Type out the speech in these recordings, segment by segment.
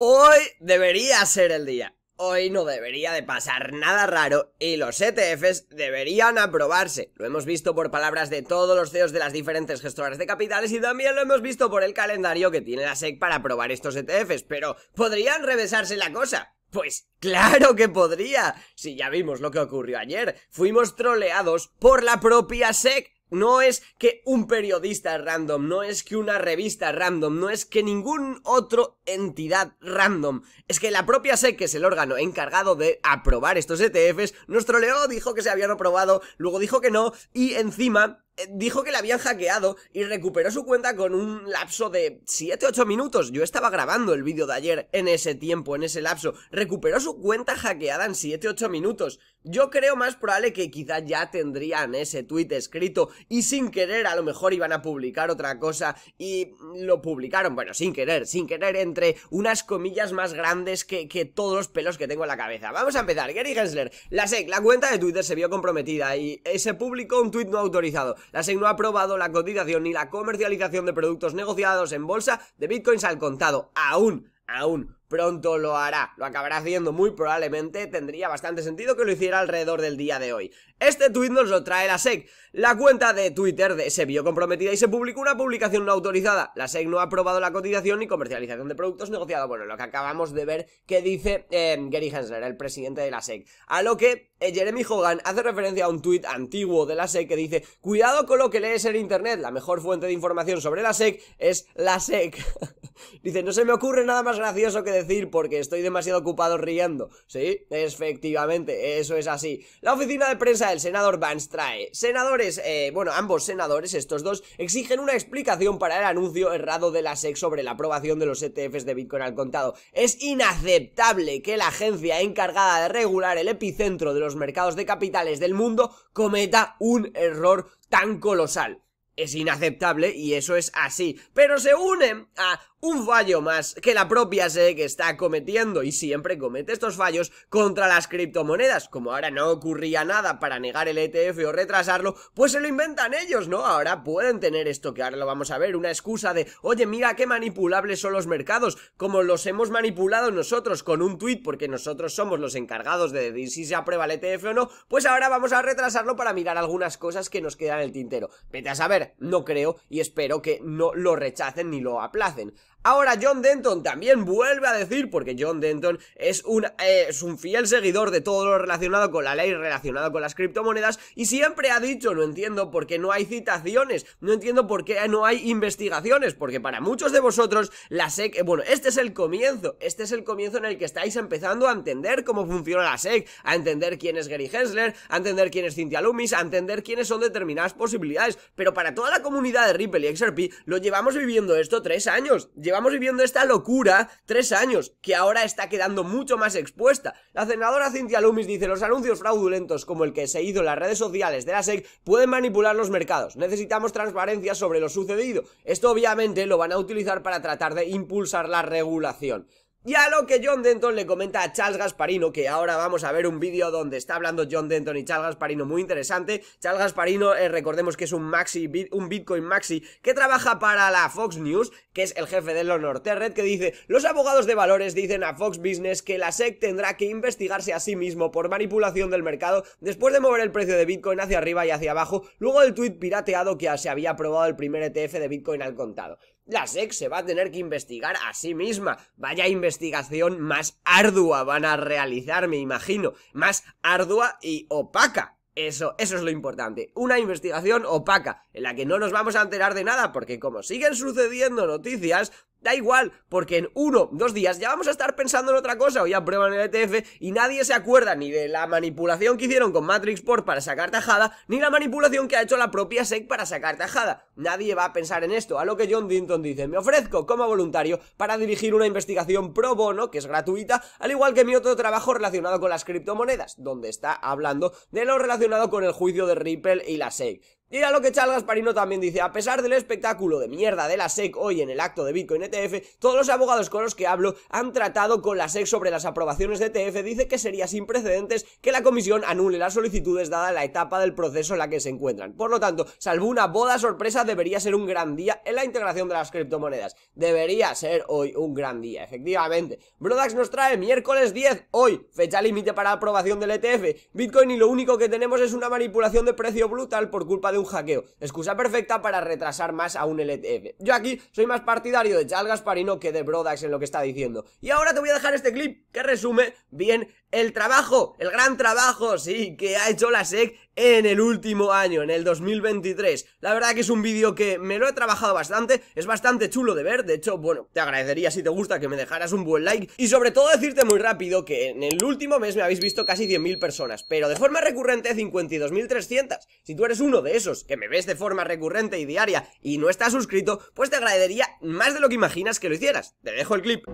Hoy debería ser el día. Hoy no debería de pasar nada raro y los ETFs deberían aprobarse. Lo hemos visto por palabras de todos los CEOs de las diferentes gestoras de capitales y también lo hemos visto por el calendario que tiene la SEC para aprobar estos ETFs, pero ¿podrían revesarse la cosa? Pues claro que podría. Si ya vimos lo que ocurrió ayer, fuimos troleados por la propia SEC. No es que un periodista random, no es que una revista random, no es que ningún otro entidad random. Es que la propia SEC, que es el órgano encargado de aprobar estos ETFs, nuestro troleó, dijo que se habían aprobado, luego dijo que no, y encima eh, dijo que la habían hackeado y recuperó su cuenta con un lapso de 7-8 minutos. Yo estaba grabando el vídeo de ayer en ese tiempo, en ese lapso. Recuperó su cuenta hackeada en 7-8 minutos. Yo creo más probable que quizá ya tendrían ese tweet escrito y sin querer a lo mejor iban a publicar otra cosa y lo publicaron, bueno, sin querer, sin querer entre unas comillas más grandes que, que todos los pelos que tengo en la cabeza. Vamos a empezar. Gary Gensler, la SEC, la cuenta de Twitter se vio comprometida y eh, se publicó un tweet no autorizado la SEC no ha aprobado la cotización ni la comercialización de productos negociados en bolsa de bitcoins al contado. Aún aún pronto lo hará, lo acabará haciendo muy probablemente, tendría bastante sentido que lo hiciera alrededor del día de hoy. Este tweet nos lo trae la SEC. La cuenta de Twitter de, se vio comprometida y se publicó una publicación no autorizada. La SEC no ha aprobado la cotización ni comercialización de productos negociados. Bueno, lo que acabamos de ver que dice em, Gary Hensler, el presidente de la SEC. A lo que eh, Jeremy Hogan hace referencia a un tweet antiguo de la SEC que dice, cuidado con lo que lees en Internet, la mejor fuente de información sobre la SEC es la SEC. Dice, no se me ocurre nada más gracioso que decir porque estoy demasiado ocupado riendo. Sí, efectivamente, eso es así. La oficina de prensa del senador Vance trae. Senadores, eh, bueno, ambos senadores, estos dos, exigen una explicación para el anuncio errado de la SEC sobre la aprobación de los ETFs de Bitcoin al contado. Es inaceptable que la agencia encargada de regular el epicentro de los mercados de capitales del mundo cometa un error tan colosal es inaceptable y eso es así. Pero se unen a un fallo más que la propia e que está cometiendo y siempre comete estos fallos contra las criptomonedas. Como ahora no ocurría nada para negar el ETF o retrasarlo, pues se lo inventan ellos, ¿no? Ahora pueden tener esto que ahora lo vamos a ver, una excusa de, oye, mira qué manipulables son los mercados, como los hemos manipulado nosotros con un tweet porque nosotros somos los encargados de decir si se aprueba el ETF o no, pues ahora vamos a retrasarlo para mirar algunas cosas que nos quedan en el tintero. Vete a saber, no creo y espero que no lo rechacen ni lo aplacen. Ahora John Denton también vuelve a decir, porque John Denton es un, eh, es un fiel seguidor de todo lo relacionado con la ley, relacionado con las criptomonedas, y siempre ha dicho, no entiendo por qué no hay citaciones, no entiendo por qué no hay investigaciones, porque para muchos de vosotros la SEC, eh, bueno, este es el comienzo, este es el comienzo en el que estáis empezando a entender cómo funciona la SEC, a entender quién es Gary Hensler, a entender quién es Cynthia Loomis, a entender quiénes son determinadas posibilidades, pero para toda la comunidad de Ripple y XRP lo llevamos viviendo esto tres años, Estamos viviendo esta locura tres años, que ahora está quedando mucho más expuesta. La senadora Cynthia Loomis dice, los anuncios fraudulentos como el que se hizo en las redes sociales de la SEC pueden manipular los mercados. Necesitamos transparencia sobre lo sucedido. Esto obviamente lo van a utilizar para tratar de impulsar la regulación. Y a lo que John Denton le comenta a Charles Gasparino, que ahora vamos a ver un vídeo donde está hablando John Denton y Charles Gasparino, muy interesante. Charles Gasparino, eh, recordemos que es un maxi, un Bitcoin maxi, que trabaja para la Fox News, que es el jefe de Norte Red, que dice, los abogados de valores dicen a Fox Business que la SEC tendrá que investigarse a sí mismo por manipulación del mercado después de mover el precio de Bitcoin hacia arriba y hacia abajo, luego del tuit pirateado que se había aprobado el primer ETF de Bitcoin al contado la SEC se va a tener que investigar a sí misma. Vaya investigación más ardua van a realizar, me imagino. Más ardua y opaca. Eso, eso es lo importante. Una investigación opaca, en la que no nos vamos a enterar de nada, porque como siguen sucediendo noticias, da igual, porque en uno, dos días ya vamos a estar pensando en otra cosa, o ya prueban el ETF, y nadie se acuerda ni de la manipulación que hicieron con Matrix para sacar tajada, ni la manipulación que ha hecho la propia SEC para sacar tajada. Nadie va a pensar en esto, a lo que John Dinton dice, me ofrezco como voluntario para dirigir una investigación pro bono, que es gratuita, al igual que mi otro trabajo relacionado con las criptomonedas, donde está hablando de lo relacionado con el juicio de Ripple y la SEC. Y a lo que Charles Gasparino también dice, a pesar del espectáculo de mierda de la SEC hoy en el acto de Bitcoin ETF, todos los abogados con los que hablo han tratado con la SEC sobre las aprobaciones de ETF, dice que sería sin precedentes que la comisión anule las solicitudes dada la etapa del proceso en la que se encuentran. Por lo tanto, salvo una boda sorpresa debería ser un gran día en la integración de las criptomonedas. Debería ser hoy un gran día, efectivamente. Brodax nos trae miércoles 10, hoy, fecha límite para aprobación del ETF. Bitcoin y lo único que tenemos es una manipulación de precio brutal por culpa de un hackeo. Excusa perfecta para retrasar más a un ETF. E Yo aquí soy más partidario de Charles Gasparino que de Brodax en lo que está diciendo. Y ahora te voy a dejar este clip que resume bien el trabajo, el gran trabajo, sí, que ha hecho la SEC en el último año, en el 2023. La verdad que es un vídeo que me lo he trabajado bastante, es bastante chulo de ver, de hecho, bueno, te agradecería si te gusta que me dejaras un buen like y sobre todo decirte muy rápido que en el último mes me habéis visto casi 100.000 personas, pero de forma recurrente 52.300. Si tú eres uno de esos que me ves de forma recurrente y diaria y no estás suscrito, pues te agradecería más de lo que imaginas que lo hicieras. Te dejo el clip.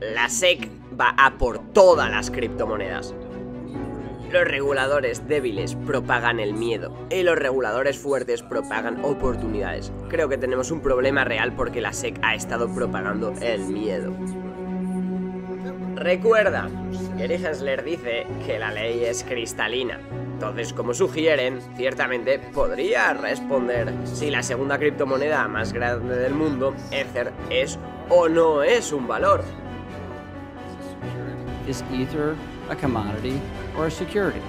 La SEC va a por todas las criptomonedas. Los reguladores débiles propagan el miedo y los reguladores fuertes propagan oportunidades. Creo que tenemos un problema real porque la SEC ha estado propagando el miedo. Recuerda, Gary Hensler dice que la ley es cristalina. Entonces, como sugieren, ciertamente podría responder si la segunda criptomoneda más grande del mundo, Ether, es o no es un valor. Is Ether a commodity or a security?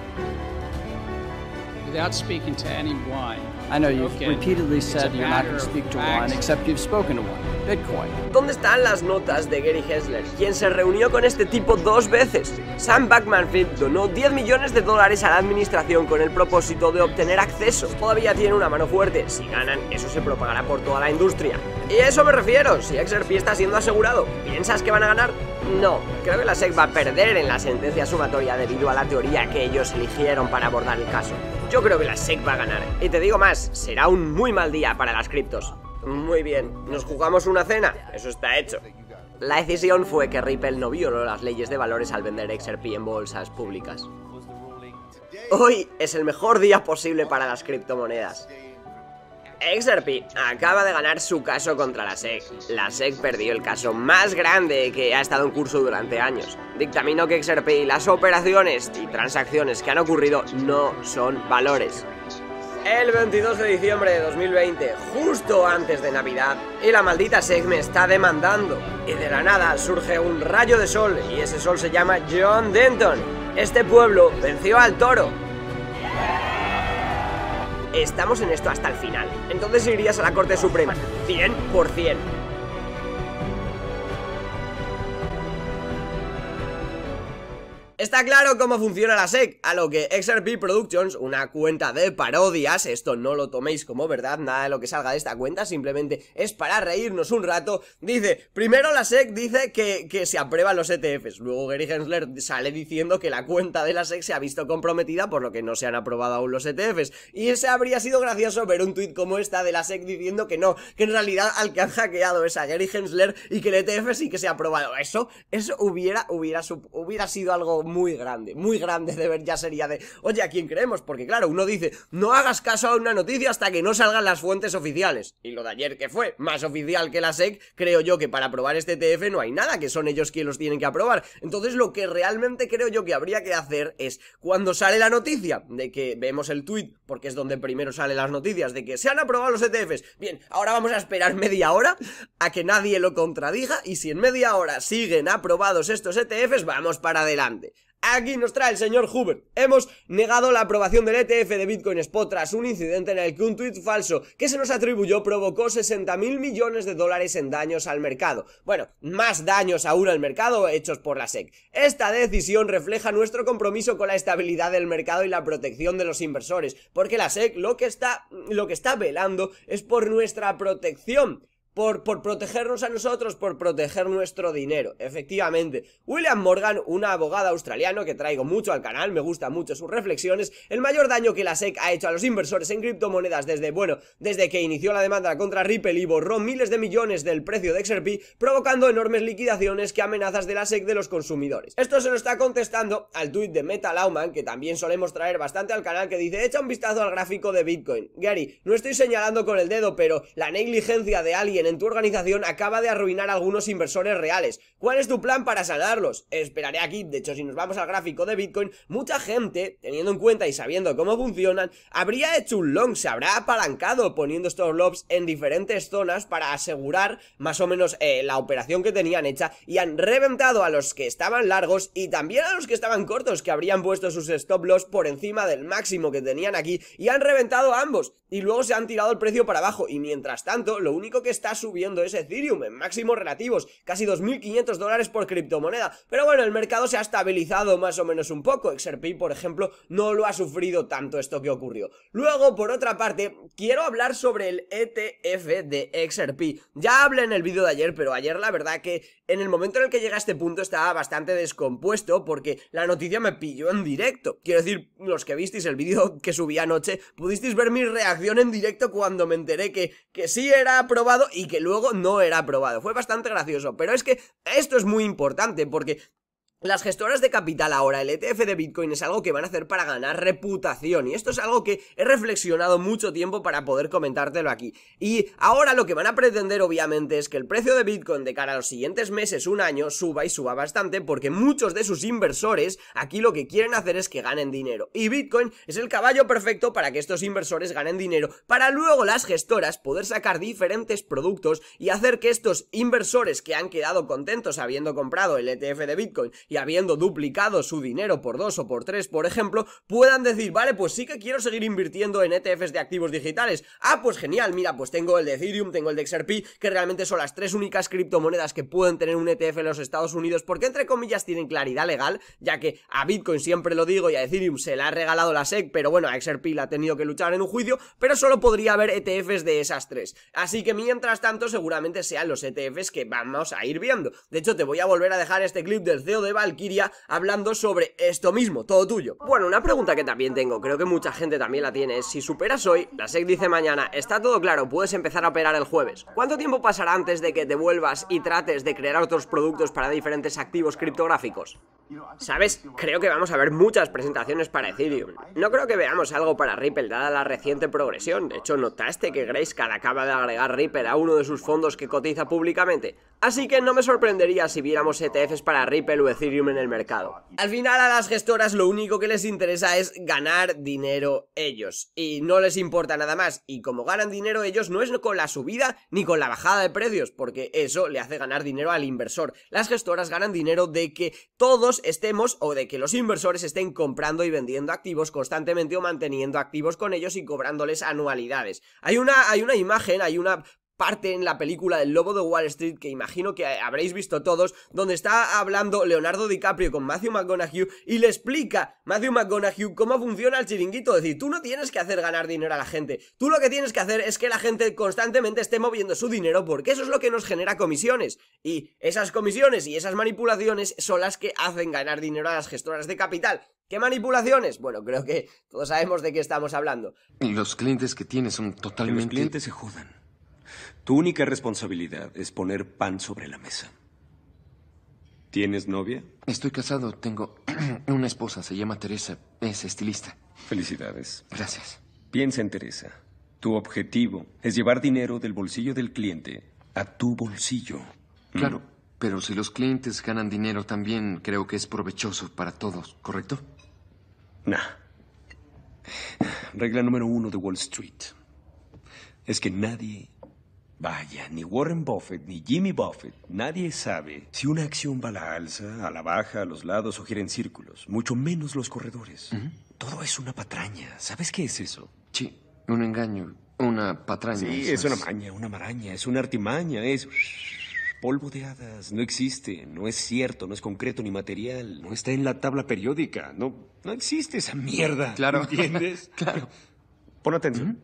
Without speaking to anyone. I know repeatedly said to speak to one, except you've spoken Bitcoin. ¿Dónde están las notas de Gary Hessler, quien se reunió con este tipo dos veces? Sam backman donó 10 millones de dólares a la administración con el propósito de obtener acceso. Todavía tiene una mano fuerte. Si ganan, eso se propagará por toda la industria. Y a eso me refiero. Si XRP está siendo asegurado, ¿piensas que van a ganar? No, creo que la SEC va a perder en la sentencia sumatoria debido a la teoría que ellos eligieron para abordar el caso. Yo creo que la SEC va a ganar. Y te digo más, será un muy mal día para las criptos. Muy bien, ¿nos jugamos una cena? Eso está hecho. La decisión fue que Ripple no violó las leyes de valores al vender XRP en bolsas públicas. Hoy es el mejor día posible para las criptomonedas. XRP acaba de ganar su caso contra la SEC. La SEC perdió el caso más grande que ha estado en curso durante años. Dictaminó que XRP y las operaciones y transacciones que han ocurrido no son valores. El 22 de diciembre de 2020, justo antes de Navidad, y la maldita SEC me está demandando. Y de la nada surge un rayo de sol, y ese sol se llama John Denton. Este pueblo venció al toro, Estamos en esto hasta el final. Entonces irías a la Corte Suprema. 100%. Está claro cómo funciona la SEC, a lo que XRP Productions, una cuenta de parodias, esto no lo toméis como verdad, nada de lo que salga de esta cuenta, simplemente es para reírnos un rato, dice, primero la SEC dice que, que se aprueban los ETFs, luego Gary Hensler sale diciendo que la cuenta de la SEC se ha visto comprometida por lo que no se han aprobado aún los ETFs, y ese habría sido gracioso ver un tuit como esta de la SEC diciendo que no, que en realidad al que han hackeado es a Gary Hensler y que el ETF sí que se ha aprobado, eso, eso hubiera, hubiera, hubiera sido algo muy muy grande, muy grande de ver ya sería de, oye, ¿a quién creemos? Porque claro, uno dice, no hagas caso a una noticia hasta que no salgan las fuentes oficiales. Y lo de ayer que fue, más oficial que la SEC, creo yo que para aprobar este ETF no hay nada, que son ellos quienes los tienen que aprobar. Entonces lo que realmente creo yo que habría que hacer es, cuando sale la noticia de que vemos el tweet, porque es donde primero salen las noticias, de que se han aprobado los ETFs, bien, ahora vamos a esperar media hora a que nadie lo contradiga y si en media hora siguen aprobados estos ETFs, vamos para adelante. Aquí nos trae el señor Hubert. Hemos negado la aprobación del ETF de Bitcoin Spot tras un incidente en el que un tuit falso que se nos atribuyó provocó 60 mil millones de dólares en daños al mercado. Bueno, más daños aún al mercado hechos por la SEC. Esta decisión refleja nuestro compromiso con la estabilidad del mercado y la protección de los inversores, porque la SEC lo que está, lo que está velando es por nuestra protección por, protegernos a nosotros, por proteger nuestro dinero. Efectivamente, William Morgan, una abogada australiano que traigo mucho al canal, me gustan mucho sus reflexiones, el mayor daño que la SEC ha hecho a los inversores en criptomonedas desde, bueno, desde que inició la demanda contra Ripple y borró miles de millones del precio de XRP, provocando enormes liquidaciones que amenazas de la SEC de los consumidores. Esto se lo está contestando al tuit de Meta Lauman, que también solemos traer bastante al canal, que dice, echa un vistazo al gráfico de Bitcoin. Gary, no estoy señalando con el dedo, pero la negligencia de alguien en tu organización acaba de arruinar algunos inversores reales. ¿Cuál es tu plan para salvarlos? Esperaré aquí, de hecho si nos vamos al gráfico de Bitcoin, mucha gente, teniendo en cuenta y sabiendo cómo funcionan, habría hecho un long, se habrá apalancado poniendo estos lobs en diferentes zonas para asegurar más o menos eh, la operación que tenían hecha y han reventado a los que estaban largos y también a los que estaban cortos que habrían puesto sus stop loss por encima del máximo que tenían aquí y han reventado a ambos y luego se han tirado el precio para abajo y mientras tanto lo único que está subiendo ese Ethereum en máximos relativos, casi 2.500 dólares por criptomoneda. Pero bueno, el mercado se ha estabilizado más o menos un poco. XRP, por ejemplo, no lo ha sufrido tanto esto que ocurrió. Luego, por otra parte, quiero hablar sobre el ETF de XRP. Ya hablé en el vídeo de ayer, pero ayer la verdad que en el momento en el que llega a este punto estaba bastante descompuesto porque la noticia me pilló en directo. Quiero decir, los que visteis el vídeo que subí anoche, pudisteis ver mi reacción en directo cuando me enteré que, que sí era aprobado y y que luego no era aprobado. Fue bastante gracioso, pero es que esto es muy importante porque las gestoras de capital ahora, el ETF de Bitcoin es algo que van a hacer para ganar reputación y esto es algo que he reflexionado mucho tiempo para poder comentártelo aquí. Y ahora lo que van a pretender obviamente es que el precio de Bitcoin de cara a los siguientes meses, un año, suba y suba bastante porque muchos de sus inversores aquí lo que quieren hacer es que ganen dinero. Y Bitcoin es el caballo perfecto para que estos inversores ganen dinero para luego las gestoras poder sacar diferentes productos y hacer que estos inversores que han quedado contentos habiendo comprado el ETF de Bitcoin y habiendo duplicado su dinero por dos o por tres, por ejemplo, puedan decir, vale, pues sí que quiero seguir invirtiendo en ETFs de activos digitales. Ah, pues genial, mira, pues tengo el de Ethereum, tengo el de XRP, que realmente son las tres únicas criptomonedas que pueden tener un ETF en los Estados Unidos, porque entre comillas tienen claridad legal, ya que a Bitcoin siempre lo digo y a Ethereum se le ha regalado la SEC, pero bueno, a XRP la ha tenido que luchar en un juicio, pero solo podría haber ETFs de esas tres. Así que mientras tanto, seguramente sean los ETFs que vamos a ir viendo. De hecho, te voy a volver a dejar este clip del CEO de alquiria hablando sobre esto mismo, todo tuyo. Bueno, una pregunta que también tengo, creo que mucha gente también la tiene, es si superas hoy, la SEC dice mañana, está todo claro, puedes empezar a operar el jueves. ¿Cuánto tiempo pasará antes de que te vuelvas y trates de crear otros productos para diferentes activos criptográficos? ¿Sabes? Creo que vamos a ver muchas presentaciones para Ethereum. No creo que veamos algo para Ripple dada la reciente progresión. De hecho, notaste que Grayscale acaba de agregar Ripple a uno de sus fondos que cotiza públicamente. Así que no me sorprendería si viéramos ETFs para Ripple o Ethereum en el mercado. Al final a las gestoras lo único que les interesa es ganar dinero ellos y no les importa nada más y como ganan dinero ellos no es con la subida ni con la bajada de precios porque eso le hace ganar dinero al inversor. Las gestoras ganan dinero de que todos estemos o de que los inversores estén comprando y vendiendo activos constantemente o manteniendo activos con ellos y cobrándoles anualidades. Hay una, hay una imagen, hay una parte en la película del Lobo de Wall Street, que imagino que habréis visto todos, donde está hablando Leonardo DiCaprio con Matthew McConaughey y le explica Matthew McConaughey cómo funciona el chiringuito. Es decir, tú no tienes que hacer ganar dinero a la gente, tú lo que tienes que hacer es que la gente constantemente esté moviendo su dinero porque eso es lo que nos genera comisiones. Y esas comisiones y esas manipulaciones son las que hacen ganar dinero a las gestoras de capital. ¿Qué manipulaciones? Bueno, creo que todos sabemos de qué estamos hablando. Los clientes que tienes son totalmente... los clientes se jodan. Tu única responsabilidad es poner pan sobre la mesa. ¿Tienes novia? Estoy casado, tengo una esposa, se llama Teresa, es estilista. Felicidades. Gracias. Piensa en Teresa. Tu objetivo es llevar dinero del bolsillo del cliente a tu bolsillo. Claro, pero si los clientes ganan dinero también creo que es provechoso para todos, ¿correcto? Nah. Regla número uno de Wall Street es que nadie Vaya, ni Warren Buffett ni Jimmy Buffett, nadie sabe si una acción va a la alza, a la baja, a los lados o gira en círculos, mucho menos los corredores. Todo es una patraña. ¿Sabes qué es eso? Sí, un engaño, una patraña. Sí, es una maña, una maraña, es una artimaña, es polvo de hadas. No existe, no es cierto, no es concreto ni material, no está en la tabla periódica, no, no existe esa mierda. Claro. ¿Entiendes? claro. Pon atención.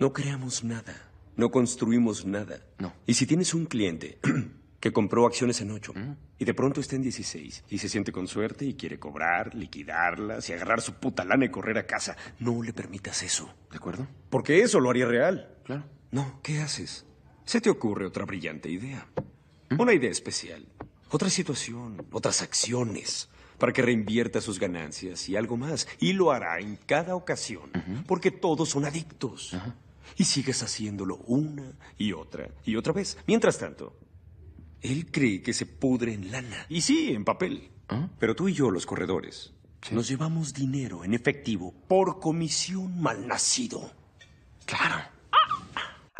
No creamos nada. No construimos nada. No. Y si tienes un cliente que compró acciones en ocho mm. y de pronto está en 16 y se siente con suerte y quiere cobrar, liquidarlas y agarrar su puta lana y correr a casa, no le permitas eso. ¿De acuerdo? Porque eso lo haría real. Claro. No, ¿qué haces? Se te ocurre otra brillante idea. ¿Mm? Una idea especial. Otra situación, otras acciones para que reinvierta sus ganancias y algo más. Y lo hará en cada ocasión, porque todos son adictos. Y sigues haciéndolo una y otra y otra vez. Mientras tanto, él cree que se pudre en lana. Y sí, en papel. ¿Ah? Pero tú y yo, los corredores, nos llevamos dinero en efectivo por comisión malnacido. Claro.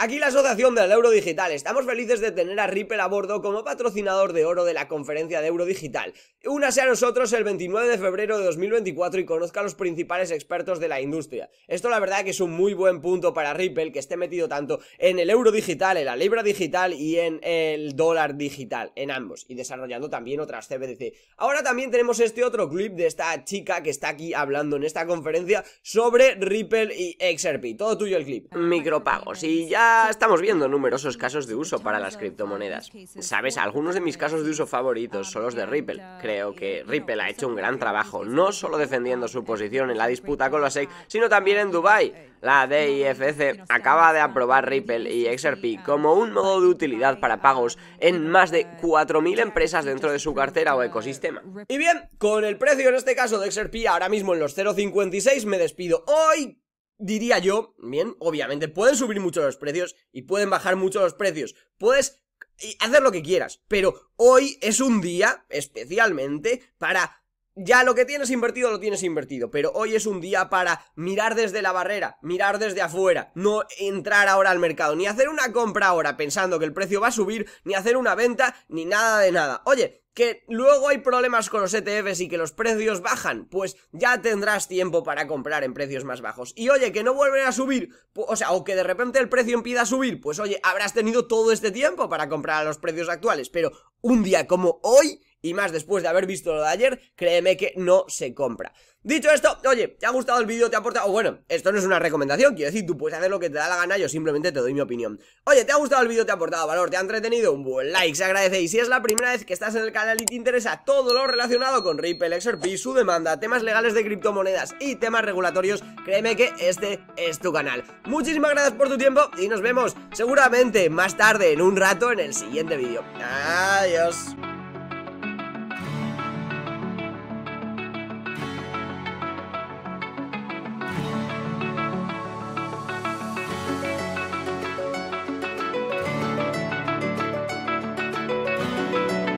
Aquí la Asociación del Euro Digital. Estamos felices de tener a Ripple a bordo como patrocinador de oro de la conferencia de Euro Digital. Únase a nosotros el 29 de febrero de 2024 y conozca a los principales expertos de la industria. Esto la verdad que es un muy buen punto para Ripple que esté metido tanto en el euro digital, en la libra digital y en el dólar digital, en ambos, y desarrollando también otras CBDC. Ahora también tenemos este otro clip de esta chica que está aquí hablando en esta conferencia sobre Ripple y XRP. Todo tuyo el clip. Micropagos. Y ya estamos viendo numerosos casos de uso para las criptomonedas. Sabes, algunos de mis casos de uso favoritos son los de Ripple. Creo que Ripple ha hecho un gran trabajo, no solo defendiendo su posición en la disputa con la SEC, sino también en Dubai. La DIFC acaba de aprobar Ripple y XRP como un modo de utilidad para pagos en más de 4.000 empresas dentro de su cartera o ecosistema. Y bien, con el precio en este caso de XRP ahora mismo en los 0.56 me despido hoy diría yo, bien, obviamente pueden subir mucho los precios y pueden bajar mucho los precios. Puedes eh, hacer lo que quieras, pero hoy es un día especialmente para ya lo que tienes invertido lo tienes invertido, pero hoy es un día para mirar desde la barrera, mirar desde afuera, no entrar ahora al mercado, ni hacer una compra ahora pensando que el precio va a subir, ni hacer una venta, ni nada de nada. Oye, que luego hay problemas con los ETFs y que los precios bajan, pues ya tendrás tiempo para comprar en precios más bajos. Y oye, que no vuelven a subir, o sea, o que de repente el precio empieza a subir, pues oye, habrás tenido todo este tiempo para comprar a los precios actuales, pero un día como hoy y más después de haber visto lo de ayer, créeme que no se compra. Dicho esto, oye, ¿te ha gustado el vídeo? ¿Te ha aportado? Oh, bueno, esto no es una recomendación, quiero decir, tú puedes hacer lo que te da la gana, yo simplemente te doy mi opinión. Oye, ¿te ha gustado el vídeo? ¿Te ha aportado valor? ¿Te ha entretenido? Un buen like, se agradece. Y si es la primera vez que estás en el canal y te interesa todo lo relacionado con Ripple, XRP, su demanda, temas legales de criptomonedas y temas regulatorios, créeme que este es tu canal. Muchísimas gracias por tu tiempo y nos vemos seguramente más tarde, en un rato, en el siguiente vídeo. Adiós.